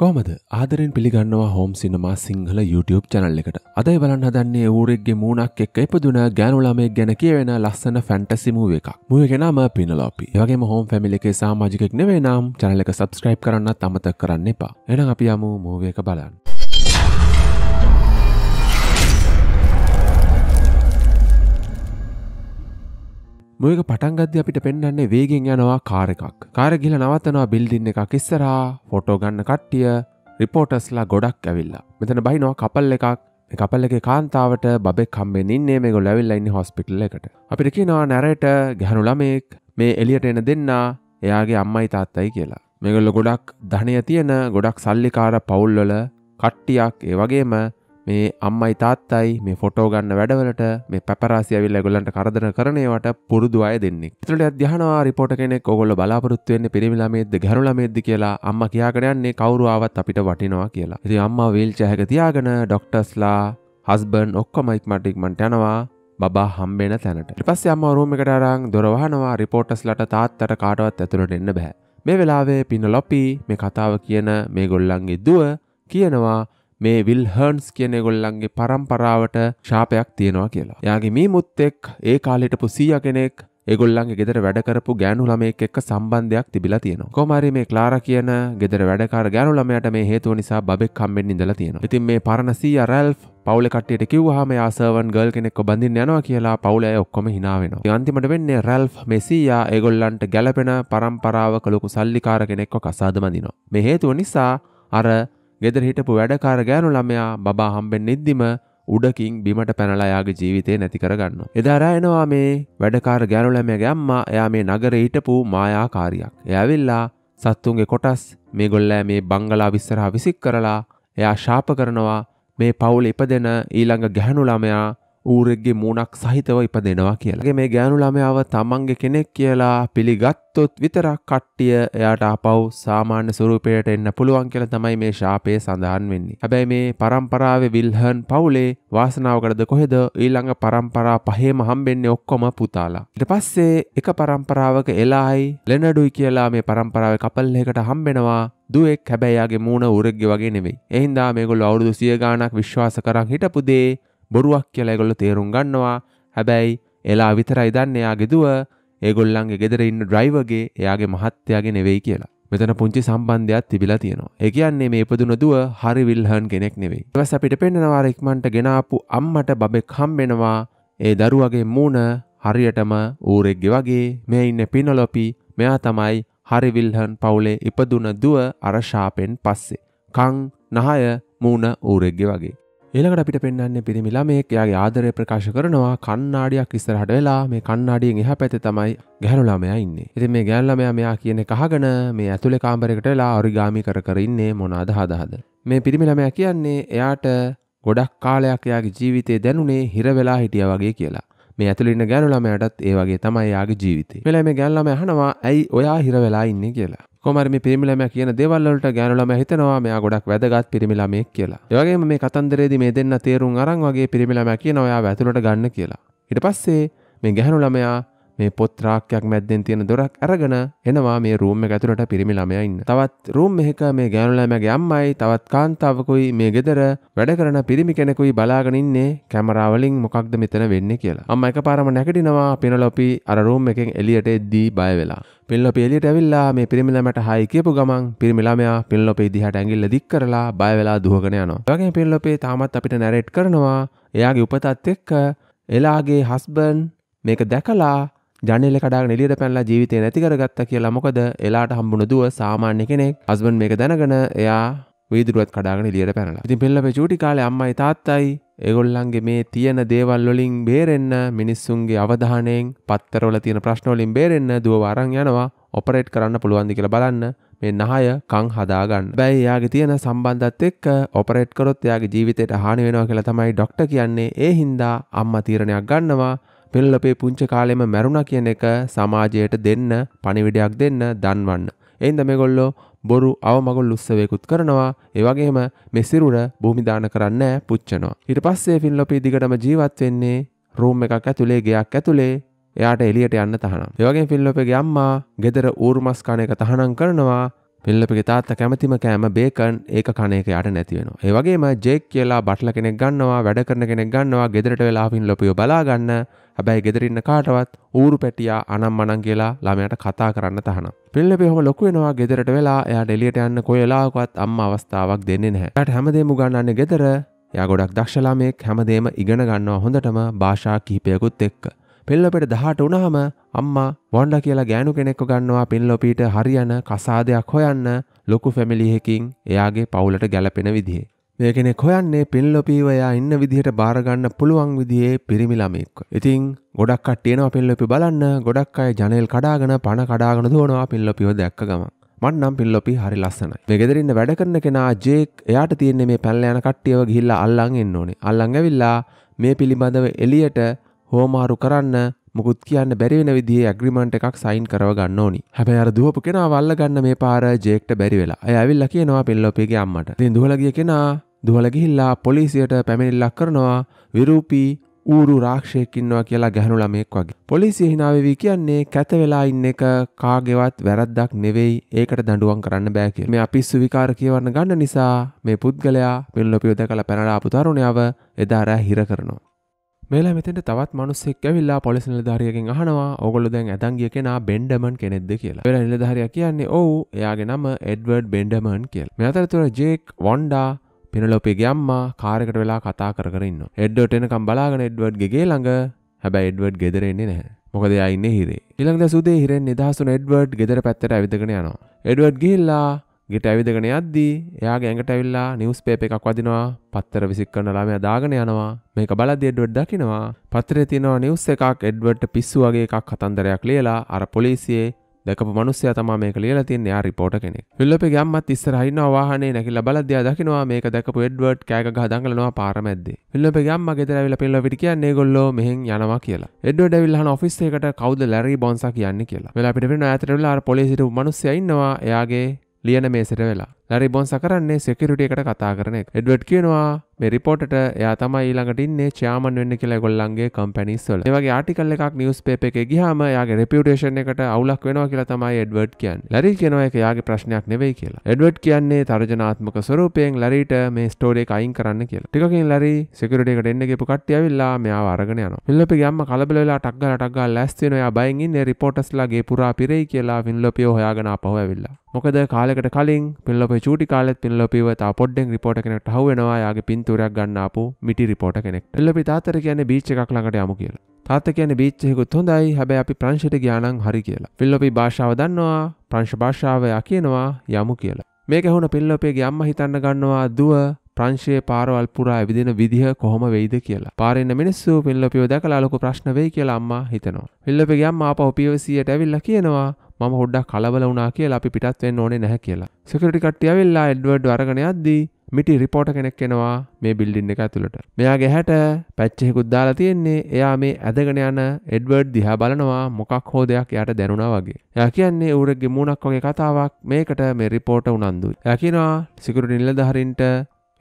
කොමද ආදරෙන් පිළිගන්නවා හෝම් සිනමා සිංහල YouTube චැනල් එකට අදයි බලන් හදන්නේ ඌරෙක්ගේ මූුණක් එක් එපදුන ගෑනුලාමේ ගැන කියවෙන ලස්සන ෆැන්ටසිමුව එකක් මුවගෙනම පිනලෝපි වගේ හෝම් පැමිලිකේ සාමාජිකෙක් නෙවේ නම් චැනල එක සබස්ක්‍රයිබ් කරන්න අමතක් කරන්න එපා එන අපි අමු මූවක බලන්න මේක පටන්ගද අපිට පෙන්න්නේ වේගෙන් යනවා කාර එකක් කාර ගිල නවත්තනවා බිල්දින්න එකක් ඉස්සරා ෆොටෝ ගන්න කට්ටිය රිපෝටස්ලා ගොඩක් ඇවිල්ලා මෙතන බහිනවා කපල් එකක් කපල්ල එක කාන්තාවට බෙක් කම්බෙන් ඉන්නේ මේ ගොල් ඇවිල්ලයින්න හොස්පිටල් එකට අපිට කියනවා නැරට ගැහනු ළමයෙක් මේ එලියට එන දෙන්න එයාගේ අම්මයි තාත්තයි කියලා මෙගොල්ල ගොඩක් ධනය තියෙන ගොඩක් සල්ලිකාර පවුල්වල කට්ටියක් ඒ වගේම මේ අම්මයි තාත්තයි මේ ෆොටෝ ගන්න වැඩවලට මේ පැපරාසි ඇවිල්ලා ඒගොල්ලන්ට කරදර කරනේවට පුරුදු අය දෙන්නේ. ඒතරට අධ්‍යයනවා රිපෝට් කෙනෙක් ඕගොල්ලෝ බලාපොරොත්තු වෙන්නේ පිරිමි ළමයෙක්ද ගැහණු ළමයෙක්ද කියලා අම්මා කියාගෙන යන්නේ කවුරු ආවත් අපිට වටිනවා කියලා. ඉතින් අම්මා වීල්චෙයාර් එක තියාගෙන ඩොක්ටර්ස්ලා හස්බන් ඔක්කොම ඉක්මනට ඉක්මනට යනවා බා හම්බෙන තැනට පස්ස අම රූමකට අරං දොරවහනවා රිපෝටස්ලට තාත්තට කාටවත් ඇතුළට එන්න බැහැ මේ වෙලාවේ පින ලොපි මේ කතාව කියන මේ ගොල්ලන්ගේ දුව කියනවා මේ විල්හර්න්ස් කියන ගොල්ලන්ගේ පරම්පරාවට ශාපයක් තියෙනවා කියලා. යාගේ මේ මුත්තෙක් ඒ කාලෙට පුසිය කෙනෙක් ගොල්ලන්ගේ ගෙදර වැඩකරපු ගෑනු ළමයෙක් එක්ක සම්බන්ධයක් තිබිලා තියෙනවා. කොහොමරි මේ ක්ලාරා කියන ගෙදර වැඩකාර ගෑනු ළමයාට මේ හේතුව නිසා බබෙක් හම්බෙන්න ඉඳලා තියෙනවා. ඉතින් මේ පරණ සීයා රැල්ෆ් පවුල කට්ටියට කිව්වහම එයා සර්වන් ගර්ල් කෙනෙක්ව බඳින්න යනවා කියලා පවුල අය ඔක්කොම hina වෙනවා. ඉතින් අන්තිමට වෙන්නේ රැල්ෆ් මේ සීයා ඒගොල්ලන්ට ගැළපෙන පරම්පරාවක ලොකු සල්ලිකාර කෙනෙක්ව කසාද බඳිනවා. මේ හේතුව නිසා අර ගෙදර හිටපු වැඩකාර ගෑනු ළමයා බබා හම්බෙන්න ඉද්දිම උඩකින් බිමට පැනලා යාගේ ජීවිතේ නැති කරගන්නවා. එදා රෑ එනවා මේ වැඩකාර ගෑනු ළමයාගේ අම්මා එයා මේ නගරේ හිටපු මායාකාරියක්. එයා ඇවිල්ලා සත්තුන්ගේ කොටස් මේගොල්ලෑ මේ බංගලා විස්සරහා විසික් කරලා එයා ශාප කරනවා මේ පවුල ඉපදෙන ඊළඟ ගැහණු ළමයා ඌරෙක්ගේ මූුණක් සහිතව ඉපදෙනවා කියලාගේ මේ ගෑනුළමයාව තමන්ගේ කෙනෙක් කියලා පිළිගත්තොත් විතරක් කට්ටිය එයාට අපව් සාමාන්‍ය සුරූපයට එන්න පුළුවන් කියලා තමයි මේ ශාපය සඳහන් වෙන්නේ. හැබැයි මේ පරම්පරාවේ විල්හන් පවුලේ වාසනාවකටද කොහෙද ඊළඟ පරම්පරා පහේම හම්බෙන්නේ ඔක්කොම පුතාලා. ඊට පස්සේ එක පරම්පරාවක එලායි ලෙනඩුයි කියලා මේ පරම්පරාවේ කපල් එකකට හම්බෙනවා දුවෙක් හැබැයි යාගේ මූණ උරෙක්ගේ වගේ නෙවෙයි. එහින්දා මේගොල්ලෝ අවුරුදු 100 ගාණක් විශ්වාස කරන් හිටපු දේ බොරුවක් කියලා ඒගොල්ලෝ තේරුම් ගන්නවා. හැබැයි එලා විතරයි දන්නේ එයාගේ දුව ඒගොල්ලන්ගේ ගෙදර ඉන්න ඩ්‍රයිවර්ගේ එයාගේ මහත්තයාගේ නෙවෙයි කියලා. මෙතන පුංචි සම්බන්ධයක් තිබිලා තියෙනවා. ඒ කියන්නේ මේ ඉපදුන දුව හරි විල්හන් කෙනෙක් නෙවෙයි. ඊවස් අපිට පෙන්නනවා ඉක්මන්ට ගෙනාපු අම්මට බබෙක් හම්බෙනවා. ඒ දරුවගේ මූණ හරියටම ඌරෙක්ගේ වගේ මේ ඉන්න පිනොලොපි මෙයා තමයි හරි විල්හන් පවුලේ ඉපදුන දුව අර ශාපෙන් පස්සේ. කං නහය මූණ ඌරෙක්ගේ වගේ. ඒළඟට අපිට පෙන්න්නේ පිරිමි ළමයෙක් එයාගේ ආදරය ප්‍රකාශ කරනවා කන්නාඩියක් ඉස්සරහට වෙලා මේ කන්නාඩියෙන් එහා පැත්තේ තමයි ගැහැණු ළමයා ඉන්නේ. ඉතින් මේ ගැහැණු ළමයා මෙයා කියන කහගෙන මේ ඇතුලේ කාමරයකට වෙලා ඔරිගාමි කර කර ඉන්නේ මොනවාද හදාද. මේ පිරිමි ළමයා කියන්නේ එයාට ගොඩක් කාලයක් එයාගේ ජීවිතේ දැනුනේ හිර වෙලා හිටියා වගේ කියලා. මේ ඇතුළන්න ගැලුලමයටත් ඒ වගේ තමයි යාගේ ජීවිතේ මෙලයි මේ ගැල්ලම හනවා ඇයි ඔයා හිර වෙලා ඉන්නේ කියලා කොමර මේ පිරිමිලම කියන දෙවල්ලට ගෑනුලම හිතනවා මෙයා ගොඩක් වැදගත් පිරිමිලමෙක් කියලා. ඒ වගේම මේ කතන්දරේදී මේ දෙන්න තේරුම් අරන් වගේ පිරිමිලම කියන ඔයා වැතුලට ගන්න කියලා. ඊට පස්සේ මේ ගැහණු ළමයා මේ පොත්‍රාක්කයක් මැද්දෙන් තියෙන දොරක් අරගෙන එනවා මේ රූම් එක ඇතුළට පිරිමි ළමයා ඉන්න. තවත් රූම් එක මේ ගෑනු ළමයාගේ අම්මයි තවත් කාන්තාවකුයි මේ ගෙදර වැඩ කරන පිරිමි කෙනෙකුයි බලාගෙන ඉන්නේ කැමරා වලින් මොකක්ද මෙතන වෙන්නේ කියලා. අම්මා එකපාරම නැගිටිනවා පිනලොපි අර රූම් එකෙන් එළියට එද්දී බය වෙලා. පිල්ලොප එලියට ඇවිල්ලා මේ පිරිමිලමට හයි කියපු ගමන් පිරිමිලමයා පිල්ලොපේ දිහට ඇඟිල්ල දික් කරලා බය වෙලා දුවගෙන යනවා. ඒ වගේම පිල්ලොපේ තාමත් අපිට නැරේට් කරනවා එයාගේ උපතත් එක්ක එලාගේ හස්බන්ඩ් මේක දැකලා ජනෙල්ල කඩාගෙන එළියට පැනලා ජීවිතේ නැති කරගත්තා කියලා මොකද එලාට හම්බුණ දුව සාමාන්‍ය කෙනෙක් හස්බන්ඩ් මේක දැනගෙන එයා වීදුරුවත් කඩාගෙන එළියට පැනලා. ඉතින් පෙල්ලපේ චූටි කාලේ අම්මයි තාත්තයි ඒගොල්ලන්ගේ මේ තියෙන දේවල් වලින් බේරෙන්න මිනිස්සුන්ගේ අවධානයෙන් පත්තරවල තියෙන ප්‍රශ්න වලින් බේරෙන්න දුව වරන් යනවා ඔපරේට් කරන්න පුළුවන්ද කියලා බලන්න මේ නහය කං හදාගන්න. බැයි එයාගේ තියෙන සම්බන්ධත් එක්ක ඔපරේට් කරොත් එයාගේ ජීවිතයට හානි වෙනවා කියලා තමයි ඩොක්ටර් කියන්නේ. ඒ හින්දා අම්මා තීරණයක් ගන්නවා පෙල්ලපේ පුංචි කාලෙම මැරුණා කියන එක සමාජයට දෙන්න පණිවිඩයක් දෙන්න දන්වන්න. එයින්ද මේගොල්ලෝ බොරු අවමගුල් උත්සවයකුත් කරනවා. ඒ වගේම මේ සිරුර භූමි දාන කරන්න පුච්චනවා. ඊට පස්සේ ෆිල්ලොපී දිගටම ජීවත් වෙන්නේ රූම් එකක් ඇතුලේ ගෙයක් ඇතුලේ එයාට එළියට යන්න තහනම්. ඒ වගේම ෆිල්ලොපේගේ අම්මා ගෙදර ඌරුමස් කණ එක තහනම් කරනවා. පිල්ලපිගේ තාත්තා කැමතිම කෑම බේකන් ඒක කණ එක යට නැති වෙනවා. ඒ වගේම ජේක් කියලා බටල කෙනෙක් ගන්නවා, වැඩ කරන කෙනෙක් ගන්නවා, ගෙදරට වෙලා පින්ලපිව බලා ගන්න. හැබැයි ගෙදර ඉන්න කාටවත් ඌරු පැටියා අනම් මනම් කියලා ළමයාට කතා කරන්න තහනම්. පිල්ලපි ඔහම ලොකු වෙනවා ගෙදරට වෙලා එයාට එළියට යන්න කොයි වෙලාවකවත් අම්මා අවස්ථාවක් දෙන්නේ නැහැ. එයාට හැමදේම උගන්වන්නේ ගෙදර. එයා ගොඩක් දක්ෂ ළමයෙක් හැමදේම ඉගෙන ගන්නවා හොඳටම භාෂා කිහිපයකුත් එක්ක. පෙල්ලොපෙට දහට උනහම අම්මා වොන්ඩ කියලා ගෑනු කෙනෙක්ව ගන්නවා පෙන්ලොපීට හරියන කසාදයක් හොයන්න ලොකු ෆැමිලිහෙකින් එයාගේ පවුලට ගැලපෙන විදිහේ. මේ කෙනෙක් හොයන්නේ පෙන්ලොපීව එයා ඉන්න විදිහට බාරගන්න පුළුවන් විදිහේ පිරිමි ළමෙක්. ඉතින් ගොඩක් කට්ටියනවා පෙන්ලොපි බලන්න ගොඩක් අය ජනේල් කඩාගෙන පණ කඩාගෙන දුවනවා පෙන්ලොපිව දැක්ක ගමන්. මන්නම් පිල්ලොපි හරි ලස්සනයි මෙගෙදරන්න වැඩ කරන කෙනා ජේක් එයාට තියෙන්නේ මේ පැල්ලයන කට්ටියව ගිල්ල අල්ලන් එන්න ඕනේ අල්ලංගවිල්ලා මේ පිළිබඳව එලියට හෝමාරු කරන්න මුකුත් කියන්න බැරි වෙන විදිහේ ඇග්‍රීමන්ට් එකක් සයින් කරව ගන්න ඕනි. හැබැයි අර දුවපු කෙනා වල්ල ගන්න මේ පාර ජේක්ට බැරි වෙලා. අය ඇවිල්ලා කියනවා පෙන්ලෝපියගේ අම්මට. ඉතින් දුවලා ගිය කෙනා දුවලා ගිහිල්ලා පොලිසියට පැමිණිල්ලක් කරනවා විරූපී ඌරු රාක්ෂයෙක් ඉන්නවා කියලා ගැහණු ළමයෙක් වගේ. පොලිසිය hina වෙවි කියන්නේ කැත වෙලා ඉන්න එක කාගේවත් වැරද්දක් නෙවෙයි. ඒකට දඬුවම් කරන්න බෑ කියලා. මේ අපිස්සු විකාර කියවන්න ගන්න නිසා මේ පුද්ගලයා පෙන්ලෝපිය දැකලා පැනලා ආපු තරුණයව එදා රෑ හිර කරනවා. මේලා මෙතට තවත් මනුස්සෙක් ඇවිල්ලා පොලිසි නිලධාරියකින් අහනවා ඔගොල්ලෝ දැන් ඇතන්ගිය කෙනා බෙන්ඩමන් කෙනෙක්ද කියලා. පෙර නිලධාරියා කියන්නේ ඔව් එයාගේ නම එඩ්වර්ඩ් බෙන්ඩමන් කියලා. මේ අතරතුර ජේක් වොන්ඩා පිනලෝපේගේ අම්මා කාරකට වෙලා කතා කර කර ඉන්නවා. එඩ්වර්ඩ් එනකම් බලාගෙන එඩ්වර්ඩ්ගේ ගේ ළඟ හැබැයි එඩ්වර්ඩ් ගෙදර එන්නේ නැහැ. මොකද එයා ඉන්නේ හිරේ. ඊළඟට සුදේ හිරෙන් නිදහස් වුණ එඩ්වර්ඩ් ගෙදර පැත්තට ඇවිදගෙන යනවා. එඩ්වර්ඩ් ගිහිල්ලා ගෙට ඇවිදගෙන යද්දී එයා ගැඟට ඇවිල්ලා නිවස් පේප එකක් වදිනවා පත්තර විසික් කරන ළමයා දාගෙන යනවා මේක බලද්දී එඩ්වඩ් දකිනවා පත්‍රයේ තියෙනවා නිවස් එකක් එඩ්වඩ්ට පිස්සු වගේ එකක් කතන්දරයක් ලියලා අර පොලිසියේ දැකපු මනුස්සය තමා මේක ලියලා තියන්නේ යා රිපෝටර් කෙනෙක්. විල්ලපේ ගම්මත් ඉස්සරහ ඉන්නවා වාහනේ නැගිලා බලද්දියා දකිනවා මේක දැකපු එඩ්වර්ඩ් කෑග ගහ දඟලනවා පාර මැද්දේ. විල්ලපේ ගම්ම ගෙදර ඇවිල්ලා පිල්ලපිට කියන්නේ ඒගොල්ලෝ මෙහෙන් යනවා කියලා. එඩ්වර්ඩ් ඇවිල්ලා අහන ඔෆිස් එකට කවුද ලැරි බොන්සා කියන්නේ කියලා. වෙලා පිට වෙන ඈතට වෙලා අර පොලිසියට මනුස්සයා ඉන්නවා එයාගේ ලියන මේසට වෙලා ලරිබොන් සකරන්නේ සෙකරටියකට කතා කරන එක එඩවඩ් කියනවා රිපෝට යා තමයි ඊළඟටින්නේ චාමන් වෙන්න කියලා ගොල්ලන්ගේ කම්පැනිස්වල ඒවගේ ආටිකල් එකක් නිියස් පේප එක ගිහම යාගේ රෙපියුටේෂන් එකට අවුලක් වෙනවා කියලා තමයි එඩවඩ් කියන් ලරි කෙනවා එක යාගේ ප්‍රශ්නයක් නෙවෙයි කියලා එඩවඩ් කියන්නේ තර්ජනාත්මක ස්වරූපයෙන් ලරීට මේ ස්ටෝඩේ අයින් කරන්න කියලා ටිකකින් ලරි සෙකරටේකට එන්න ගෙපු කට්ටියවිල්ලා මෙයා අරගෙන යන ිල්ලපි ගම්ම කලබලලා ටක්ගල ටක්ගා ලැස්තින යා බයින්ගින් රිපෝටස්ලාගේ පුරා පිරෙයි කියලා විල්ලොපියෝ හොයාගෙන පහො ඇවිල්ලා මොකද කාලෙකට කලින් පිල්ලොප චටි කාලෙත් පිල්ලොපිව තා පොඩ්ඩෙන් රිපෝට කෙනෙක්ට හවෙනවා යාගේ පින්තුරයක් ගන්නාපු මිටි රිපෝට කෙනෙක්ට එල්ලපි තාතර කියන්නේ බීච්ච එකක් ළඟට යමු කියලා තාත කියන බීච්චෙකුත් හොඳයි හැබැ අපි ප්‍රංශයට ගානන් හරි කියලා පිල්ලොපි භාෂාව දන්නවා ප්‍රංශ භාෂාවයා කියනවා යමු කියලා මේක හුණ පිල්ලොපේගේ අම්ම හිතන්න ගන්නවා දුව ප්‍රංශයේ පාරවල් පුරා ඇවිදින විදිහ කොහොම වෙයිද කියලා. පාරෙන්න මිනිස්සු පිල්ලොපිව දැකලා ලොකු ප්‍රශ්න වෙයි කියලා අම්මා හිතනවා. පිල්ලොපිගේ අම්මා ආපහු පියවසියට ඇවිල්ලා කියනවා මම හොඩ්ඩක් කලබල වුණා කියලා අපි පිටත් වෙන්න ඕනේ නැහැ කියලා. සිකියුරිටි කට්ටිය ඇවිල්ලා එඩ්වර්ඩ් අරගෙන යද්දී මිටි රිපෝට කෙනෙක් එනවා මේ බිල්ඩින් එක ඇතුළට. මෙයාගේ හැට පැච්චෙකුත් දාලා තියෙන්නේ එයා මේ ඇදගෙන යන එඩ්වර්ඩ් දිහා බලනවා මොකක් හෝ දෙයක් එයාට දැනුණා වගේ. එයා කියන්නේ ඌරෙක්ගේ මූණක් වගේ කතාවක් මේකට මේ රිපෝට උනන්දුයි. එයා කියනවා සිකියුරිටි නිලධාරීන්ට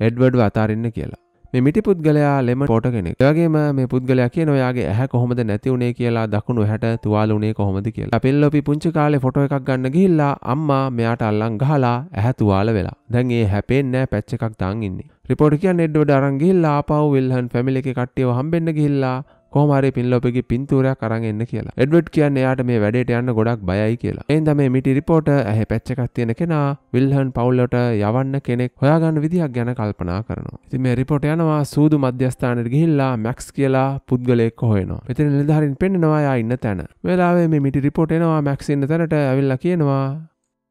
එඩ්වර්ඩ්ව අතාරින්න කියලා. මිටි පුද්ගලයා ලෙම පොට කෙනෙක්. ඒවගේම මේ පුද්ගලයා කියන ඔයාගේ ඇහැ කොහොමද නැති උනේ කියලා දකුණු හැට තුවාල උනේ කොහොමද කියලා. පෙල්ලොපි පුංචි කාලේ ෆොටෝ එකක් ගන්න ගිහිල්ලා අම්මා මෙයාට අල්ලන් ගහලා ඇහැ තුවාල වෙලා. දැන් ඒ හැපෙන්නේ නැහැ පැච් එකක් දාන් ඉන්නේ. රිපෝට් කියන්නේ එඩ්වඩ් අරන් ගිහිල්ලා ආපහු විල්හන් ෆැමිලි එකේ කට්ටියව හම්බෙන්න ගිහිල්ලා කෝමරි පින්ලොපගේ පින්තූරයක් අරන් එන්න කියලා එඩ්වඩ් කියන්න එයාට මේ වැඩට යන්න ගොඩක් බයයි කියලා එන්ද මේ මිටි රිපෝට ඇහ පැච්චකක් තියෙන කෙනා විල්හන් පවුල්ලට යවන්න කෙනෙක් හොයාගන්න විදිහක් ගැන කල්පනා කරනවා ඉති මේ රිපොට යනවා සූදු මධ්‍යස්ථානයට ගිහිල්ලා මැක්ස් කියලා පුද්ගලෙක් හොයනවා එතින නිලධාරින් පෙන්නවා යා ඉන්න තැන වෙලාවේ මේ මිටි රිපෝට් එනවා මැක්ස් ඉන්න තැනට ඇවිල්ලා කියනවා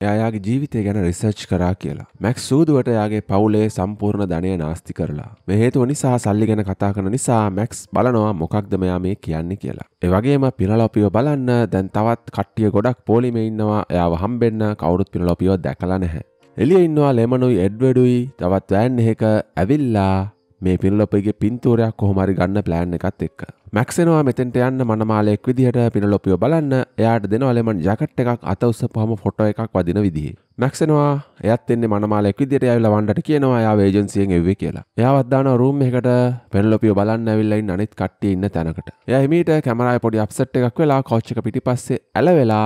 යාගේ ජීවිතය ගැන රිසර්ච් කරා කියලා. මැක්ස් සූදුවට යාගේ පවුලේ සම්පූර්ණ ධනය නාස්ති කරලා. මේ හේතුව නිසා සල්ලි ගැන කතා කරන නිසා මැක්ස් බලනවා මොකක්ද මෙයා මේ කියන්නේ කියලා. ඒ වගේම පිනලොපිව බලන්න දැන් තවත් කට්ටිය ගොඩක් පොලිමේ ඉන්නවා. එයාව හම්බෙන්න කවුරුත් පිනලොපිව දැකලා නැහැ. එළිය ඉන්නවා ලෙමනුයි එඩ්වඩුයි තවත් වෑන් එක ඇවිල්ලා මේ පිනලොපගේ පින්තූරයක් කොහොමරි ගන්න ප්ලෑන් එකත් එක්ක. මැක්සෙනවා මෙතෙන්ට යන්න මනමාලෙක් විදිහට පිනලොපියෝ බලන්න එයාට දෙනවලෙමන් ජකට් එකක් අත උස්සපුහම ෆොටෝ එකක් වදින විදිහේ. මැක්සෙනවා එයත් එන්නේ මනමාලෙක් විදිහට ඇවිල්ලා වණ්ඩට කියනවා එයා ඒජන්සියෙන් එව්වේ කියලා. එයාවත් දානවා රූම් එකකට පෙනලොපියෝ බලන්න ඇවිල්ලා ඉන්න අනිත් කට්ටිය ඉන්න තැනකට. එයා හිමීට කැමරාවේ පොඩි අප්සෙට් එකක් වෙලා කෝච් එක පිටිපස්සේ ඇලවෙලා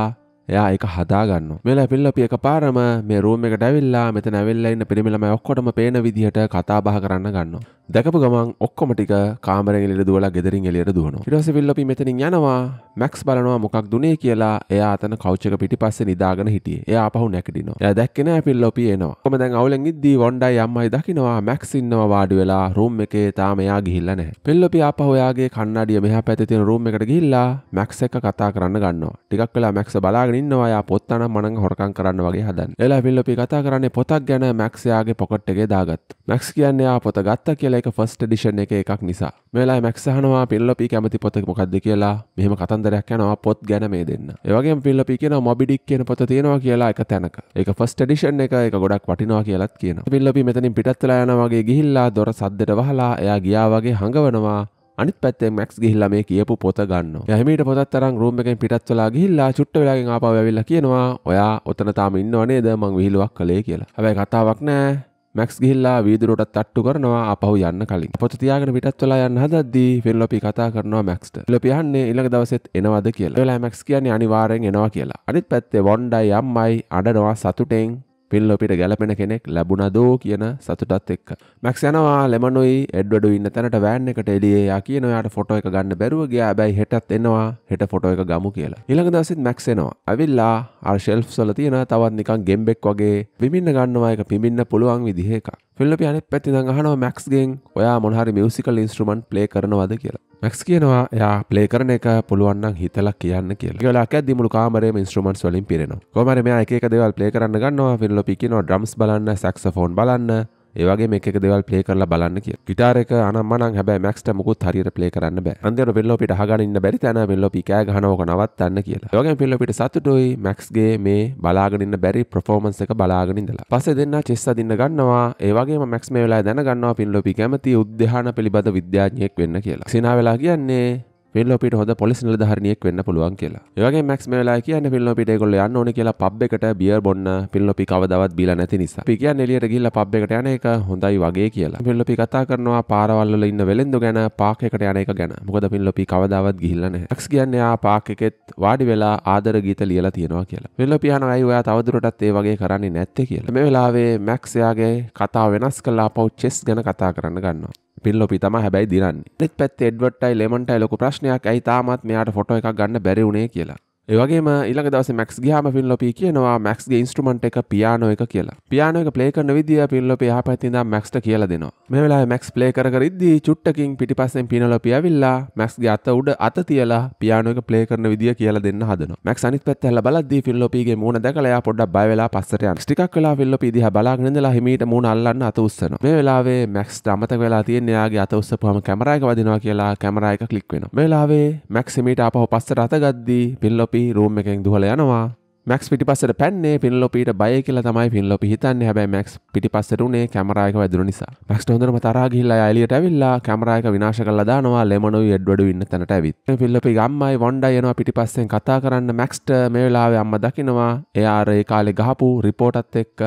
එයා ඒක හදාගන්න මෙල පිල්ලපිය එක පාරම මේ රූම එකට ඇවිල්ලා මෙත නැවෙල්ලඉන්න පිරිමිලම ඔක්කොටම පේන විදිහට කතා බහ කරන්න ගන්න දැකපු ගමන් ඔක්කොමටික කාමරෙල දුවලා ගෙදරින් එලියට දුවන ඉරස පිල්ලපි මෙතනින් යනවා මැක්ස් බලනවා මොකක් දුනේ කියලා එයා අතන කෞච්චක පිටි පස්සේ නිදාගෙන හිටිය එයා පහු නැකටින එය දැක්කෙන පිල්ලොපි එනවා ම දැන් අවුලෙන් ඉද්දී වොන්ඩයි අම්මයි දකිනවා මැක්ස් ඉන්නවා වාඩි වෙලා රූම් එකේ තාම එයා ගිහිල්ලා නැහැ පිල්ලොපි ආපහු එයාගේ කන්නඩිය මෙහා පැත්තේ තියෙන රූම් එකට ගිහිල්ලා මැක්ස් එක්ක කතා කරන්න ගන්නවා ටිකක් වෙලා මැක්ස් බලාගෙන ඉන්නවායා පොත්තන මනඟ හොරකං කරන්න වගේ හදන් එලා පිල්ලොපි කතා කරන්නේ පොතක් ගැන මැක්සයාගේ පොකට්ටගේ දාගත් මැක්ස් කියන්නේ පොත ගත්ත කියලා එක ෆස්ට ඩිෂන් එක එකක් නිසා මෙලා මැක්සහනවා පිල්ලොපි කැමති පොත මොකක්ද කියලා මෙහම කතන්දරයක් යනවා පොත් ගැන මේ දෙන්න ඒවගේ පිල්ලපි කියෙන මොබිඩික් කියන පොත තියෙනවා කියලා එක තැනක එක ෆස්ට ඩිෂන් එක එක ගොඩක් වටිනවා කියලත් කියන පිල්ලපි මෙතනින් පිටත්ලා යනවාගේ ගිහිල්ලා දොර සද්දට වහලා එයා ගියා වගේ හඟවනවා අනිත් පැත්තේ මැක්ස් ගිහිල්ලා මේ කියපු පොත ගන්නවා. යහිමීට පොතත් අරන් රූම් එකෙන් පිටත් වෙලා ගිහිල්ලා චුට්ට වෙලාගෙන් ආපහු ඇවිල්ලා කියනවා ඔයා ඔතන තාම ඉන්නව නේද මං විහිළුවක් කළේ කියලා. හැබැයි කතාවක් නෑ. මැක්ස් ගිල්ලා වීදුරටත් තට්ටු කරනවා අපහු යන්න කලින් පොත තියාගෙන පිටත් වෙලා යන්න හදද්දී ෆිල්ලොපි කතා කරනවා මැක්ස්ට ෆිල්ලොපි අහන්නේ ඊළඟ දවසෙත් එනවද කියලා. ඒලා මැක්ස් කියන්නේ අනිවාර්යෙන් එනවා කියලා. අනිත් පැත්තේ වොන්ඩයි අම්මයි අඬනවා සතුටෙන් පිල් ඔපිට ගැලපෙන කෙනෙක් ලැබුණදෝ කියන සතුටත් එක්ක. මැක්ස් යනවා ලෙමනුයි එඩ්වඩු ඉන්න තැනට වෑන් එකට එලියේ යා කියන ඔයාට ෆොටෝ එක ගන්න බැරුව ගියා හැබැයි හෙටත් එනවා හෙට ෆොටෝ එක ගමු කියලා. ඊළඟ දවසෙත් මැක්ස් එනවා. අවිල්ලා අර ෂෙල්ෆ්ස් වල තියෙන තවත් නිකන් ගෙම්බෙක් වගේ විමින්න ගන්නවා එක පිමින්න පුළුවන් විදිහ එකක්. ෆිල්ලි අනි පැති දහන මැක්ස්ගෙන් ඔයා මොහරි මියසිකල් ඉස්ට්‍රමන්් ලේ කරනවද කියලා මැක්ස් කියනවා යා පලේ කරන එක පුළුවන්න්න හිතල කියන්න කියලා දිමුල කාමරේ ඉස්ට්‍රමන්ස් වලින් පිරෙන කොමර මේ එක දෙවල් පලේ කරන්න ගන්නවා ෆිල්ලොපිකින ඩම්ස් බලන්න සක්ස ෆෝන් බලන්න ඒවගේ මේක දෙවල් පලේ කරලා බලන්න කිය ගිටාරක අනමන හැබ මක්ට මුකුත් හරිර පලේ කරන්න බෑ අන්දර පෙල්ලොපිට හගන්න බැරි තැන පෙල්ලොපික හනෝක නවත්තන්න කියලා යෝගෙන් පෙල්ලොපිට සතුටුයි මැක්ස්ගේ මේ බලාගෙනන්න බැරි ප්‍රෆෝමන්ස එක බලාගෙනින්දලා පස දෙන්න චෙස්ස දින්න ගන්නවා ඒවගේ මැක්ස් මේ වෙලා දැනගන්නවා පිල්ලොපි කැමති උද්‍යහන පිළිබඳ විද්‍යාඥයෙක් වෙන්න කියලා සිනා වෙලා කියන්නේ පිල්ලොපිට හොඳ පොලිස් නිලධාරණියෙක් වෙන්න පුළුවන් කියලා. ඒ වගේ මැක්ස් මේ වෙලාවේ කියන්නේ පිල්ලොපිට ඒගොල්ලෝ යන්න ඕනේ කියලා පබ් එකට බියර් බොන්න පිල්ලොපි කවදාවත් බීලා නැති නිසා. අපි කියන්නේ එළියට ගිහිල්ලා පබ් එකට යන එක හොඳයි වගේ කියලා. පිල්ලොපි කතා කරනවා පාරවල් වල ඉන්න වෙලෙන්දු ගැන, පාක් එකට යන එක ගැන. මොකද පිල්ලොපි කවදාවත් ගිහිල්ලා නැහැ. මැක්ස් කියන්නේ ආ පාක් එකෙත් වාඩි වෙලා ආදර ගීත ලියලා තියෙනවා කියලා. පිල්ලොපි අහනවා ඇයි ඔයා තවදුරටත් ඒ වගේ කරන්නේ නැත්තේ කියලා. මේ වෙලාවේ මැක්ස් එයාගේ කතාව වෙනස් කරලා ආපහු චෙස් ගැන කතා කරන්න ගන්නවා. පිල්ලොපිතම හැබැයි දිරන්නේ නිත් පැත් එඩ්වටයි ලෙමටයි ලොක ප්‍රශ්නයක් ඇයි තාමත් මෙයාට ෆොට එකක් ගන්න බැරිවුණේ කියලා ඒවගේ ඉළඟ දවස මැක්ස් ගහම පිල්ලොපී කියනවා මැක්ස්ගේ ඉන්ස්ට්‍රමට එක පියානෝ එක කියලා පියානෝ එක ප්ලේක නවිදිිය පිල්ලොප හ පැතිද මැක්ට කියල දෙනවා මෙවෙලා මැක්ස් ප්ලේකරරිදදි චුට්ටකින් පිටිපස්සෙන් පිනලොපියවිල්ලා මැක්ස්ගේ අත උඩ අත තියලා පියානෝ එක ප්ලේකරන විදිිය කියල දෙන්න හදන මැක් අනිත් පැත් හල බලද ිල්ලොපීගේ මුණ දැකලයා පොඩ්ඩ බයිවෙලා පස්සට ටිකක් වෙලා ිල්ලොපී දිහ බලාගෙනදලා හිමීට මුණ අල්ලන්න අත උස්සන මේ වෙලාවේ මැක්ස් අමත වෙලා තියන්නේයාගේ අත උස්සපුහම කැමරයික වදිනවා කියලා කැමරයික කලික් වෙන වෙලාවේ මැක්සිමීට අපහ පස්සට අතගද්දී පිල්ලොපී පින්ලොපි රූම් එකෙන් දුහල යනවා මැක්ස් පිටිපස්සට පැන්නේ පින්ලොපිට බය කියලා තමයි පින්ලොපි හිතන්න හැබැයි මැක්ස් පිටිපස්සටුනේ කැමරායක වැදුර නිසා මැක්ස් හොඳම තරා ගිහිල්ලා එළියට ඇවිල්ලා කැමරායක විනාශ කරලා දානවා ලෙමනොයි එඩ්වඩු ඉන්න තැනට ඇවිත් පින්ලොපි ගම්මයි වොන්ඩයි යනවා පිටිපස්සෙන් කතා කරන්න මැක්ස්ට මේ වෙලාවේ අම්මා දකිනවා එයා අර ඒ කාලේ ගහපු රිපෝටත් එක්ක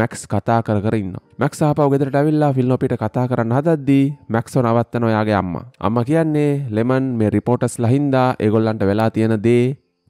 මැක්ස් කතා කර කරන්න මැක්ස් ආපව ගෙදරට ඇවිල්ලා ෆිල්ම් අපිට කතා කරන්න හදද්දී මැක්සෝ නවත්තන ඔයාගේ අම්මා අම්ම කියන්නේ ලෙමන් මේ රිපෝටස් ලහින්දා ඒගොල්ලන්ට වෙලා තියෙන දේ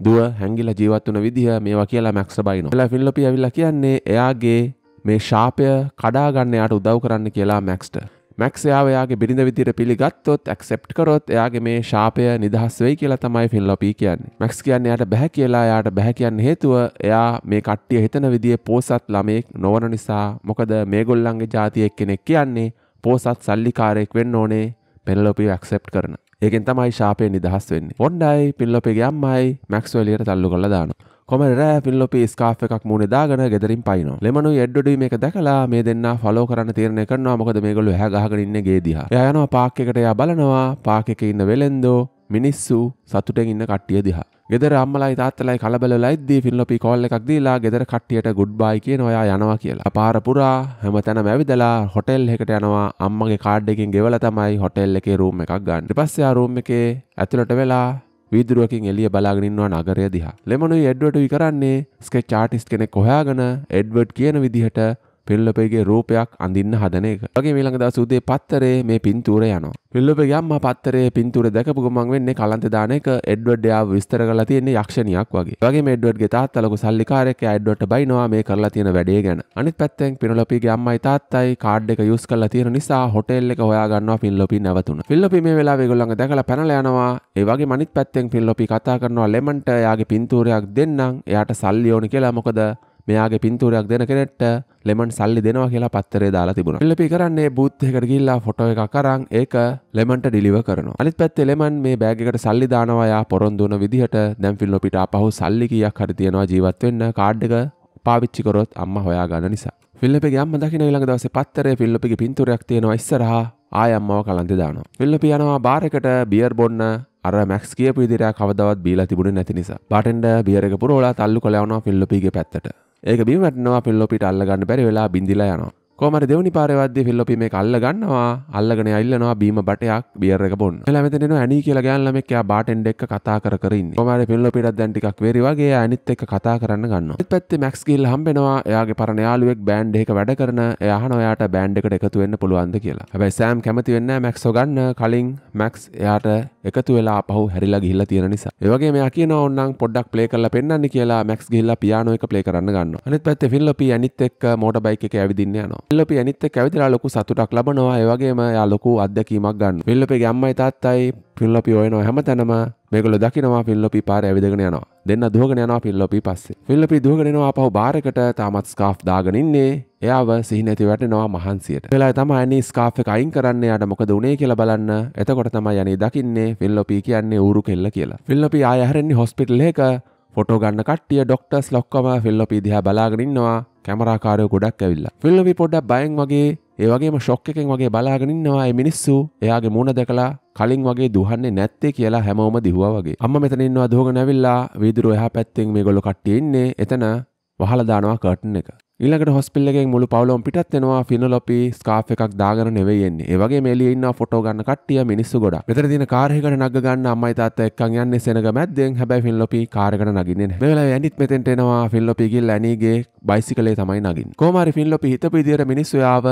දුව හැංගිලා ජීවත් වන විදිහ මේවා කියලා මැක්ස බයිනෝ. එලා ෆිල්ලොපි ඇවිල්ලා කියන්නේ එයාගේ මේ ශාපය කඩාගන්න එයාට උදව් කරන්න කියලා මැක්ස්ට. මැක්ස් එයාව එයාගේ බිරිඳ විදිහට පිළිගත්තොත් ඇක්සෙප්ට් කරොත් එයාගේ මේ ශාපය නිදහස් වෙයි කියලා තමයි ෆිල්ලොපි කියන්නේ. මැක්ස් කියන්නේ එයාට බෑ කියලා එයාට බෑ කියන්න හේතුව එයා මේ කට්ටිය හිතන විදිහේ පෝසත් ළමයෙක් නොවන නිසා මොකද මේගොල්ලන්ගේ ජාතියෙක් කෙනෙක් කියන්නේ පෝසත් සල්ලිකාරයෙක් වෙන්න ඕනේ පෙනලොපි ක්සප් කරන ඒකෙන් තමයි ශාපය නිදහස් වෙන්න ොන්ඩයි පිල්ලොපෙගේ අම්මයි මැක්ස්වලියට තල්ලු කළ දාන කොම රෑ පිල්ලොපි ස්කාප් එකක් මුණ දාගන ගෙදරින් පයින ලෙමනු එඩ්ඩඩු මේ එක දැකලා මේ දෙන්න ෆලෝ කරන තීරණය කරනවා මොකද මේගොලු හැගහගරන්න ගේදිහ යනවා පාක්කකට යා බලනවා පාකෙක ඉන්න වෙලෙන්දෝ මිනිස්සු සතුටෙන් ඉන්න කට්ටිය දිහා ගෙදර අම්මලයි තාත්තලයි කලබලලයි දී ෆිල්ලොපි කෝල් එකක් දීලා ගෙදර කට්ටියට ගුඩ් බයි කියන ඔයා යනවා කියලා. පාර පුරා හැමතැනම ඇවිදලා හොටෙල් එකට යනවා අම්මගේ කාඩ් එකකින් ගෙවලා තමයි හොටෙල් එකේ රූම් එකක් ගන්න. ඊට පස්සේ ආ රූම් එකේ ඇතුළට වෙලා විදුරුවකින් එලිය බලාගෙනින්වා නගරය දිහා. ලෙමනුයි එඩ්වටුයි කරන්නේ ස්කෙච් ආටිස්ට් කෙනෙක් හොයාගෙන එඩ්වඩ් කියන විදිහට පෙල්ලපගේ රූපයක් අඳින්න හදන එක. වගේ මේ ළඟ දවස් උදේ පත්තරේ මේ පින්තූර යනවා. පෙල්ලපගේ අම්මා පත්තරේ පින්තූර දැකපු ගමන් වෙන්නේ කලන්ත දාන එක එඩ්වඩ් එයා විස්තර කරලා තියෙන්නේ යක්ෂණියක් වගේ. වගේ මේ එඩ්වඩ්ගේ තාත්තා ලොකු සල්ලිකාරයෙක් එයා එඩ්වඩ්ට බයිනවා මේ කරලා තියෙන වැඩේ ගැන. අනිත් පැත්තෙන් පිනොලොපිගේ අම්මයි තාත්තයි කාඩ් එක යූස් කරලා තියෙන නිසා හොටෙල් එක හොයාගන්නවා පින්ලොපි නැවතුන. පින්ලොපි මේ වෙලාවේ ඒගොල්ලන්ග දැකලා පැනලා යනවා. ඒ වගේ අනිත් පැත්තෙන් පින්ලොපි කතා කරනවා ලෙමන්ට එයාගේ පින්තූරයක් දෙන්නම්. එයාට සල්ලි ඕනි කියලා මොකද මෙයාගේ පින්තූරයක් දෙන කෙනෙක්ට ලෙමන් සල්ලි දෙනවා කියලා පත්තරේ දාලා තිබුණ ල්ලපි කරන්නේ බූත්හකට ගිල්ලා ෆොට එක කරං ඒක ලෙමන්ට ඩිලිව කරන අනිත් පැත් ලෙමන් මේ බෑගකට සල්ලි දානවායා පොරොන්දුන විදිහට දැම් ෆිල්ලොපිට පහු සල්ලි කියක් හරි තියෙනවා ජීවත්වවෙන්න කාඩ්ඩක පාවිච්චිකොරොත් අම්ම හොයා ගන්න නිසා ිල්ලපගේ අම්ම දකින ළඟ දවස පත්තරේ ිල්ලපි පින්තුරයක් තියෙනවා ඉස්සරහා ආයම්මව කලන්ති දාන. ිල්ලපි යනවා බාරකට බියර් බොන්න අර මැක්ස් කිය පිදිරයා කවදවත් බීලා තිබුණ නැති නිසා. බටන්ඩ බියරක පුරෝලා තල්ලු කලවනවා ෆිල්ලපිගේ පැත්තට. ඒක බිමටනවා පෙල්ලොපිට අල්ලගන්න බැරි වෙලා බිඳිලා යනවා කෝමර දෙවනි පාරවද්‍ය ෆිල්ලොපි මේ අල්ල ගන්නවා අල්ලගෙන අල්ලනවා බීම බටයක් බියර එක බොන්න එලා මෙතන ඇනි කියලා ගෑන් ළමෙක් යා බාටෙන්ඩ එක්ක කතා කර කර ඉන්නේ කොහමද ෆිල්ලොපිටත් දැන් ටිකක් වෙරි වගේ අනිත් එක්ක කතා කරන්න ගන්නවා ඒත් පැත්තේ මැක්ස් ගිල්ල හම්බෙනවා එයාගේ පරණ යාළුවෙක් බෑන්ඩ් එකක වැඩ කරන එයා අහනවා එයාට බෑන්ඩ් එකට එකතු වෙන්න පුළුවන්ද කියලා හැබැයි සෑම් කැමති වෙන්නේ නැහැ මැක්ස් හොගන්න කලින් මැක්ස් එයාට එකතු වෙලා පහු හැරිලා ගිහිල්ලා තියෙන නිසා. ඒ වගේ මෙයා කියනවා ඕන්නම් පොඩ්ඩක් ප්ලේ කරලා පෙන්නන්න කියලා මැක්ස් ගිහිල්ලා පියානෝ එක ප්ලේ කරන්න ගන්නවා. අනිත් පැත්තේ ෆිල්ලොපි අනිත් එක්ක මෝටර් බයික් එකේ ඇවිදින්න යනවා. ල්ලප අනිත්තක ඇවිතලා ලොකු සතුටක් ලබනවා ඒවගේම යා ලොකු අත්දැකීමක් ගන්න පිල්ලපි ගැම්මයි තාත්තයි පිල්ලපි ඔයනවා හැම තැනම මේගොල දකිනවා පිල්ලොපි පාර ඇවිදගෙන යනවා දෙන්න දුවගෙන යනවා පිල්ලොපි පස්සේ පිල්ලපි දුවගෙනවා පහු බාරකට තාමත් ස්කාෆ් දාගනින්නේ එයාව සිහිනැති වැටෙනවා මහන්සියට වෙලා තමයි අනි ස්කාෆ් එක අයින් කරන්න යට මොකද උනේ කියලා බලන්න එතකොට තමයි යන්නේ දකින්නේ පිල්ලොපි කියන්නේ ඌරු කෙල්ල කියලා පිල්ලොපි ආය හැරෙන්නේ හොස්පිටල් එක ෆොටෝ ගන්න කට්ටිය ඩොක්ටර්ස් ලොක්කම ෆිල්ලොපි දිහා බලාගෙනන්නවා කැමරාකාරය ගොඩක් ඇවිල්ලා ෆිල්ලොපි පොඩ්ඩක් බයෙන් වගේ ඒවගේ ශොක්ක එකෙන් වගේ බලාගෙනන්නවා මිනිස්සු එයාගේ මුණ දැකලා කලින් වගේ දුහන්නේ නැත්තේ කියලා හැමෝම දිහවා වගේ අම්ම මෙතනින්වා දෝග නැවිල්ලා විදුරුව එහා පැත්තෙන් මේ ගොලො කට්ටියන්නේ එතන වහලදානවා කටන් එක ඊළඟට හොස්පිල්ලගේ මුළු පවලොම් පිටත් වෙනවා ෆිනොලොපි ස්කාෆ් එකක් දාගෙන නෙවෙයි එන්නේ. ඒ වගේ මෙළියේ ඉන්න ෆොටෝ ගන්න කට්ටිය මිනිස්සු ගොඩක්. මෙතන තියෙන කාර් එකකට නග ගන්න අම්මයි තාත්තා එක්කන් යන්නේ සෙනග මැද්දෙන්. හැබැයි ෆිනොලොපි කාර් එකට නගින්නේ නැහැ. මේ වෙලාවේ ඇනිත් මෙතෙන්ට එනවා ෆිනොලොපි ගිල් ඇනීගේ බයිසිකලේ තමයි නගින්නේ. කොහොම හරි ෆිනොලොපි හිතපු විදියට මිනිස්සු යාව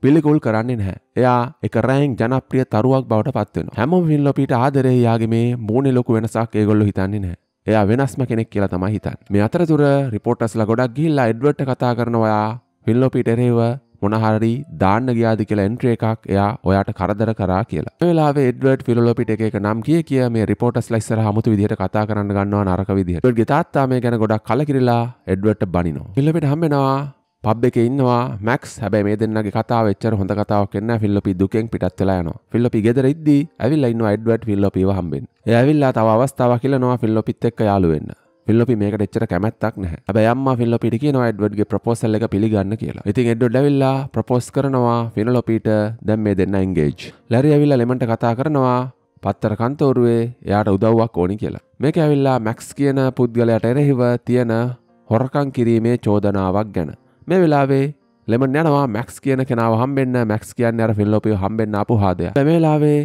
පිළිකුල් කරන්නේ නැහැ. එයා එක රෑන් ජනප්‍රිය තරුවක් බවට පත්වෙනවා. හැමෝම ෆිනොලොපිට ආදරේ යාගේ මේ මූණේ ලොකු වෙනසක් ඒගොල්ලෝ හිතන්නේ නැහැ. එය වෙනස්ම කෙනෙක් කියලා තම හිතන් මේ අතරතුර රිපෝටස්ල ගොඩක් ගිල්ලා එඩ්වට් කතා කරනවයා විල්ලොපිටරේව මොනහරි දාන්න ගියාද කියලා එන්ට්‍ර එකක් එයා ඔයාට කරදර කරා කියලා වෙලාව එඩ්වට් ෆිලොපිට එක නම් කිය කිය මේ රිපෝටස් ලයිස්සර හමුතු විදිහට කතා කරන්න ගන්නවා නරක විදිහට ගේ තාත්තා මේ ගැන ගොඩක් කලකිරලා එඩ්වට් බනිනවා ෆිල්ලපිට හම්බෙනවා පබ් එක ඉන්නවා මැක්ස් හැබැ මේ දෙන්නගේ කතා වෙච්චර හොඳ කතාවක් එන්න ෆිල්ලපි දුකෙන් පිටත් වෙලා යනවා ෆිල්ලපි ගෙදර ඉද්දී ඇවිල්ලා ඉන්නවා එඩ්වර්ඩ් ෆිල්ලපිව හම්බෙන් එයා ඇවිල්ලා තව අවස්ථාවක් කියලා නොවා ෆිල්ලපිත් එක්ක යාළු වෙන්න ෆිල්ලපි මේකට එච්චර කැමැත්තක් නැහැ හැබැයි අම්මා ෆිල්ලපිට කියනවා එඩ්වර්ඩ්ගේ ප්‍රොපෝසල් එක පිළිගන්න කියලා ඉතින් එඩ්වර්ඩ් ඇවිල්ලා ප්‍රොපෝස් කරනවා ෆිනලොපිට දැන් මේ දෙන්න එන්ගේජ් ලැරි ඇවිල්ලා ලෙමන්ට කතා කරනවා පත්තර කන්තෝරුවේ එයාට උදව්වක් ඕනි කියලා. මේක ඇවිල්ලා මැක්ස් කියන පුද්ගලයට එරෙහිව තියෙන හොරකං කිරීමේ චෝදනාවක් ගැන. මේ වෙලාවේ ලෙමන් යනවා මැක්ස් කියන කෙනාව හම්බෙන්න මැක්ස් කියන්න අර ෆිල්ලෝපිය හම්බෙන්න්න අපුහාදය මේලාවේ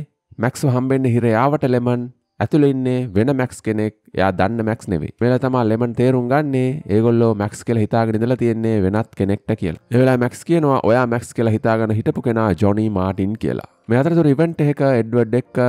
මැක්ස් හම්බෙන්න්න හිරයාාවට ලෙමන් ඇතුළෙන්නේ වෙන මැක්ස් කෙනෙක් යා දන්න මැක්ස් නෙවේ වෙල තමා ලෙමන් තේරුම් ගන්නේ ඒගොල්ලෝ මැක්ස් කෙල හිතාගෙන ඉඳලා තියෙන්නේ වෙනත් කෙනෙක්ට කියල් එවෙලා මැක්ස් කියනවා ඔයා මැක්ස් කෙල හිතාගෙන හිටපු කෙනා ජොනි මාටින් කියලා මේ අතරතුර ඉවන්ට එක එඩ්වඩ් එක්ක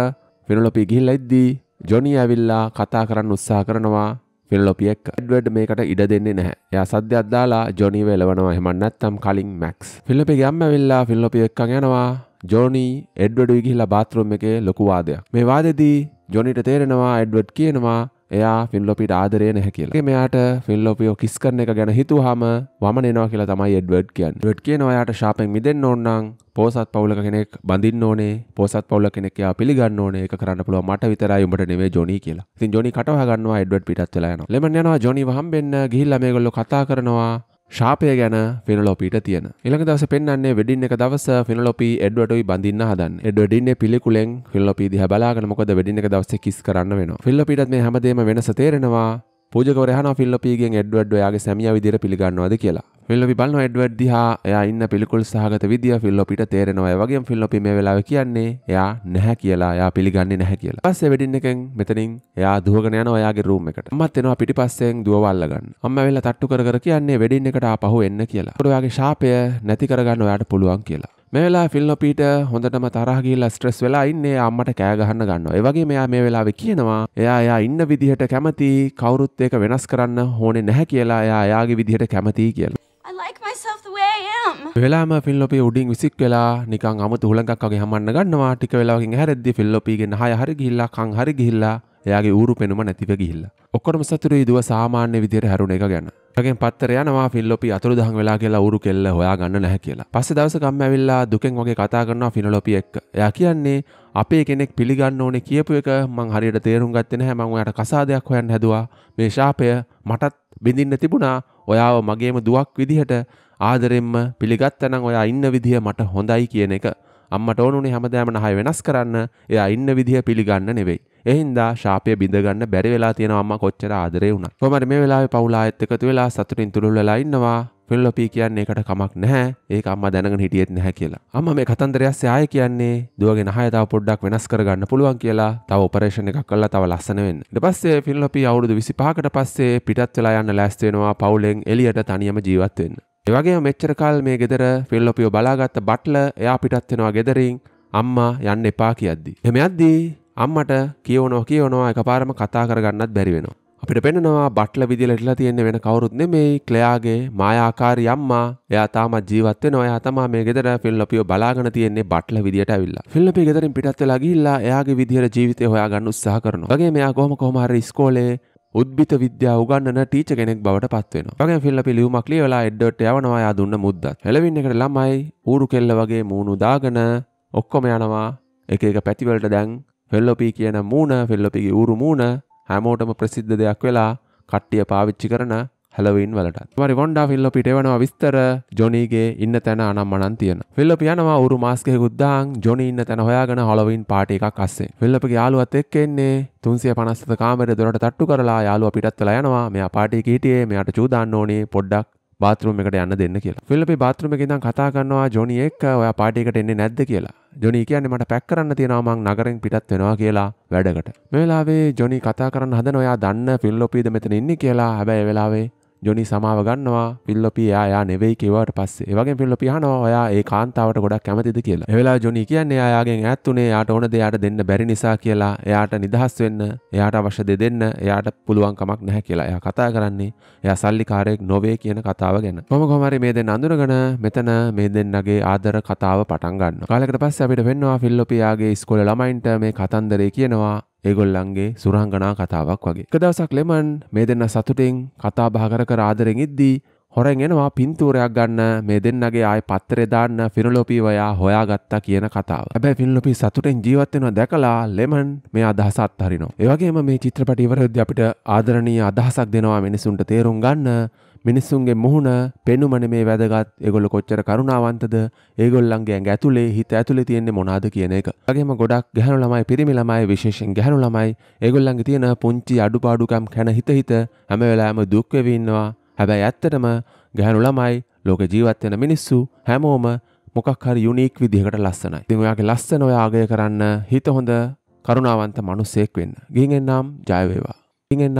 ෆිනුලොපි ගිහිල් එද්දී ජොනි ඇවිල්ලා කතා කරන්න උත්සා කරනවා කෙල්ලොපියෙක් ඩ්වඩ් මේකට ඉඩ දෙන්නේ නැහැ ය සද්‍ය අදදාලා ජොනිව එලවනවා හෙමන්නත්තම් කලින් මැක්ස් ෆිල්ලපි ගම්ම වෙල්ලා ෆිල්ලොපියෙක් යනවා ජෝනී එඩ්වඩු ගිහිලා බාතරුම් එකේ ලොකුවාදයක් මේ වාදෙදී ජොනිට තේරෙනවා එඩ්වඩ් කියනවා එයා ෆිල්ලොපිට ආදරය නැහැ කියලා මෙයාට ෆිල්ලොපියෝ කිස් කරන එක ගැන හිතු හම වමනවා කියලා තමයි එඩ්වඩ් කියන් ඩ් කියනවායාට ශාපෙන් මිදෙන් ඕන්නම් පෝසත් පවුල කෙනෙක් බඳින්න ඕනේ පෝසත් පවුල කෙනෙක්යා පිළිගන්න ඕනේ එක කරන්න පුළුව මට විතරයි උඹට නෙවේ ජොනි කියලා ඉතින් ජොනි කටවහ ගන්නවා එඩ්වඩ් පිටත් වෙලා යනවා ලෙමන් යනවා ජොනි හම්බෙන්න ගිහිල්ලා මේගොල්ලෝ කතා කරනවා ශාපය ගැන ෆිනලොපීට තියෙන ඉළඟ දස පෙන්න්නේ වැඩින්න එක දවස ෆිනලොපී එඩ්වටයි බඳන්න හදන් එඩඩින්න පිළිකුලෙන් ෆිල්ලොපී දිහ බලාගනමොද වැඩින්න එක දවස කිස් කරන්න වෙන ෆිල්ලොපීටත් මේ හැමදේම වෙනස තේරෙනවා පූජකවරහන ෆිල්ලපීගෙන් එඩ්වඩ් ඔයාගේ සැමියා විදිහට පිළිගන්නවාද කියලා. ෆිල්ලපි බලනවා එඩ්වඩ් දිහා එයා ඉන්න පිළිකුල් සහගත විදිය ෆිල්ලොපිට තේරෙනවා. ඒ වගේම ෆිල්ලොපි මේ වෙලාවේ කියන්නේ එයා නැහැ කියලා. එයා පිළිගන්නේ නැහැ කියලා. පස්සේ වෙඩින් එකෙන් මෙතනින් එයා දුවගෙන යනවා එයාගේ රූම් එකට. අම්මත් එනවා පිටිපස්සෙන් දුවව අල්ලගන්න. අම්මා වෙලා තට්ටු කර කර කියන්නේ වෙඩින් එකට ආපහු එන්න කියලා. ඔයාගේ ශාපය නැති කරගන්න ඔයාට පුළුවන් කියලා. මේ වෙලා ෆිල්ලොපීට හොඳටම තරහ ගිහලා ස්ට්‍රෙස් වෙලා ඉන්නේ අම්මට කෑ ගහන්න ගන්නවා. ඒ වගේ මෙයා මේ වෙලාවේ කියනවා එයා එයා ඉන්න විදිහට කැමති කවුරුත් ඒක වෙනස් කරන්න ඕනේ නැහැ කියලා එයා එයාගේ විදිහට කැමතියි කියලා. I like myself the way I am. වෙලාම ෆිල්ලොපී උඩින් විසික් වෙලා නිකන් අමුතු හුලඟක් වගේ හමන්න ගන්නවා. ටික වෙලාවකින් හැරෙද්දි ෆිල්ලොපීගෙන් හය හරි ගිහිල්ලා කන් හරි ගිහිල්ලා එයාගේ ඌරු පෙනුම නැතිව ගිහිල්ල. ඔක්කොටම සතුරු දුව සාමාන්‍ය විදිහට හැරුණ එක ගැන. ගෙන් පත්තර යනවා ෆිල්ලොපි අතුරු දහන් වෙලා කියලා ඌරු කෙල්ල හොයා ගන්න නැහැ කියලා. පස්සේ දවසේ ගම්ම ඇවිල්ලා දුකෙන් වගේ කතා කරනවා ෆිනොලොපි එක්ක. එයා කියන්නේ අපේ කෙනෙක් පිළිගන්න ඕනේ කියපු එක මං හරියට තේරුම් ගත්තේ නැහැ මං ඔයාට කසාදයක් හොයන්න හැදුවා. මේ ශාපය මටත් බිඳින්න තිබුණා. ඔයාව මගේම දුවක් විදිහට ආදරෙන්ම පිළිගත්තනම් ඔයා ඉන්න විදිහ මට හොඳයි කියන එක අම්මට ඕනුනේ හැමදාම නහය වෙනස් කරන්න එයා ඉන්න විදිහ පිළිගන්න නෙවෙයි. එහින්දා ශාපය බිඳගන්න බැරි වෙලා තියෙනවම කොච්චර ආදරේ වුණා. කොහමද මේ වෙලාවේ පවුලා එක්ක එකතු වෙලා සතුටින් තුරුල් වෙලා ඉන්නවා. ෆිල්ලොපී කියන්නේ එකට කමක් නැහැ ඒක අම්මා දැනගෙන හිටියෙත් නැහැ කියලා. අම්මා මේ කතන්දරය ඇස්සේ ආයෙ කියන්නේ දුවගේ නහය තව පොඩ්ඩක් වෙනස් කරගන්න පුළුවන් කියලා තව ඔපරේෂන් එකක් කරලා තව ලස්සන වෙන්න. ඊට පස්සේ ෆිල්ලොපී අවුරුදු 25කට පස්සේ පිටත් වෙලා යන්න ලෑස්ති වෙනවා පවුලෙන් එළියට තනියම ජීවත් වෙන්න. ඒ වගේම මෙච්චර කාල මේ ගෙදර ෆිල්ලොපීව බලාගත්ත බට්ලර් එයා පිටත් වෙනවා ගෙදරින් අම්මා යන්න එපා කියද්දි. එහෙම යද්දී අම්මට කියවනෝ කියවනවා එකපාරම කතා කරගන්නත් බැරි වෙනවා. අපිට පෙන්නවා බට්ල විදිලටලා තියෙන වෙන කවරුත් නෙමෙයි ක්ලයාගේ මායාකාරී අම්මා එයා තාමත් ජීවත් වෙනවා. එයා තමයි මේ ගෙදර ෆිල්ලොපිව බලාගෙන තියෙන්නේ බට්ල විදියට ඇවිල්ලා. ෆිල්ලොපි ගෙදරින් පිටත් වෙලා ගිහිල්ලා එයාගේ විදියට ජීවිතේ හොයාගන්න උත්සාහ කරනවා. වගේ මෙයා කොහොම කොහොම හරි ඉස්කෝලේ උද්ිත විද්‍යා උගන්න ටීච කෙනෙක් බවට පත්වෙන පගේ ෆිල්ල පිලියුමක් ලියවලා එඩ්ඩට යවනවා දුන්න මුද්ද හෙලවින්න එකට ළමයි ඌරු කෙල්ල වගේ මූුණු දාගන ඔක්කොම යනවා එක එක පැතිවලට දැන් ෆෙල්ලොපී කියන මූුණ ෆෙල්ලොපිගේ ඌරු මූුණ හැමෝටම ප්‍රසිද්ධ දෙයක් වෙලා කට්ටිය පාවිච්චි කරන හැලවන් වලට වරි ොඩා ෆිල්ලොපිට එවනවා විස්තර ජොනීගේ ඉන්න තැන අනම් අනන් තියන ෆිල්ලපියනවා රු මාස්කෙ ගුද්දාන් ජොනි ඉන්න තැන හොයාගෙන හොලවන් පාට එකක් අස්සේ ෆිල්ලපගේ යාලුවත් එක්කෙන්නේ තුන්සිය පනස්ත කාමර දොරට තට්ටු කරලා යාලුව පිටත්වල යනවා මෙයා පාටි කීටියේ මෙයාට චූදාන්න ඕනේ පොඩ්ඩක් බාත්‍රම එකට යන්න දෙන්න කියලා ෆිල්පි බාත්‍රම එකෙන් කතා කරනවා ජොනි එක්ක ඔයා පාටියකට එන්නේ නැද්ද කියලා ජොනි කියන්නේ මට පැක් කරන්න තියෙනවා මං නගරෙන් පිටත් වෙනවා කියලා වැඩකට මේ වෙලාවේ ජොනි කතා කරන්න හදන ඔයා දන්න ෆිල්ලොපීද මෙතන ඉන්නේ කියලා හැබැයි වෙලාවේ ජොනි සමාව ගන්නවා පිල්ලොපි යා නෙවෙයි කිවට පස්සේ ඒවගේ පිල්ලොපි හනවා ඔයා ඒ කාන්තාවට ගොඩක් කැමතිද කියලා එවෙලා ජොනි කියන්නේ අයාගෙන් ඇත්තුනේ යාට ඕන දෙයාට දෙන්න බැරි නිසා කියලා එයාට නිදහස් වෙන්න එයාට අවශ්‍ය දෙ දෙන්න එයාට පුළුවන් කමක් නැහැ කියලා එයා කතා කරන්නේ එයා සල්ලිකාරයෙක් නොවේ කියන කතාව ගැන කොම කොමරි මේ දෙන්න අඳුරගෙන මෙතන මේ දෙන්නගේ ආදර කතාව පටන් ගන්න කාලකට පස්සේ අපිට වෙන්නවා ෆිල්ලොපියාගේ ස්කොල ළමයින්ට මේ කතන්දරේ කියනවා ඒගොල්ලන්ගේ සුරංගනා කතාවක් වගේ. එක දවසක් ලෙමන් මේ දෙන්න සතුටින් කතා බහ කර කර ආදරෙන් ඉද්දී හොරෙන් එනවා පින්තූරයක් ගන්න මේ දෙන්නගේ ආයි පත්තරේ දාන්න ෆිනලොපීවයා හොයාගත්තා කියන කතාව. හැබැයි ෆිනලොපී සතුටෙන් ජීවත් වෙනවා දැකලා ලෙමන් මේ අදහස අත්හරිනවා. ඒ වගේම මේ චිත්‍රපටය ඉවරදී අපිට ආදරණීය අදහසක් දෙනවා මිනිසුන්ට තේරුම් ගන්න මිනිස්සුන්ගේ මුහුණ පෙනුමන මේ වැදගත් ඒගොල්ල කොච්චර කරුණාවන්තද ඒගොල්ලන්ගේ ඇඟ ඇතුලේ හිත ඇතුලේ තියෙන්නේ මොනවාද කියන එක. වගේම ගොඩක් ගැහැණු ළමයි පිරිමි ළමයි විශේෂයෙන් ගැහැණු ළමයි ඒගොල්ලන්ගේ තියෙන පුංචි අඩුපාඩුකම් කන හිත හිත හැම වෙලාවෙම දුක් වෙවි ඉන්නවා. හැබැයි ඇත්තටම ගැහැණු ළමයි ලෝක ජීවත් වෙන මිනිස්සු හැමෝම මොකක් හරි යුනික් විදිහකට ලස්සනයි. ඉතින් ඔයාගේ ලස්සන ඔය ආගය කරන්න හිත හොඳ කරුණාවන්ත මිනිසෙක් වෙන්න. ගිහින් එන්නම් ජය වේවා. ගිහින්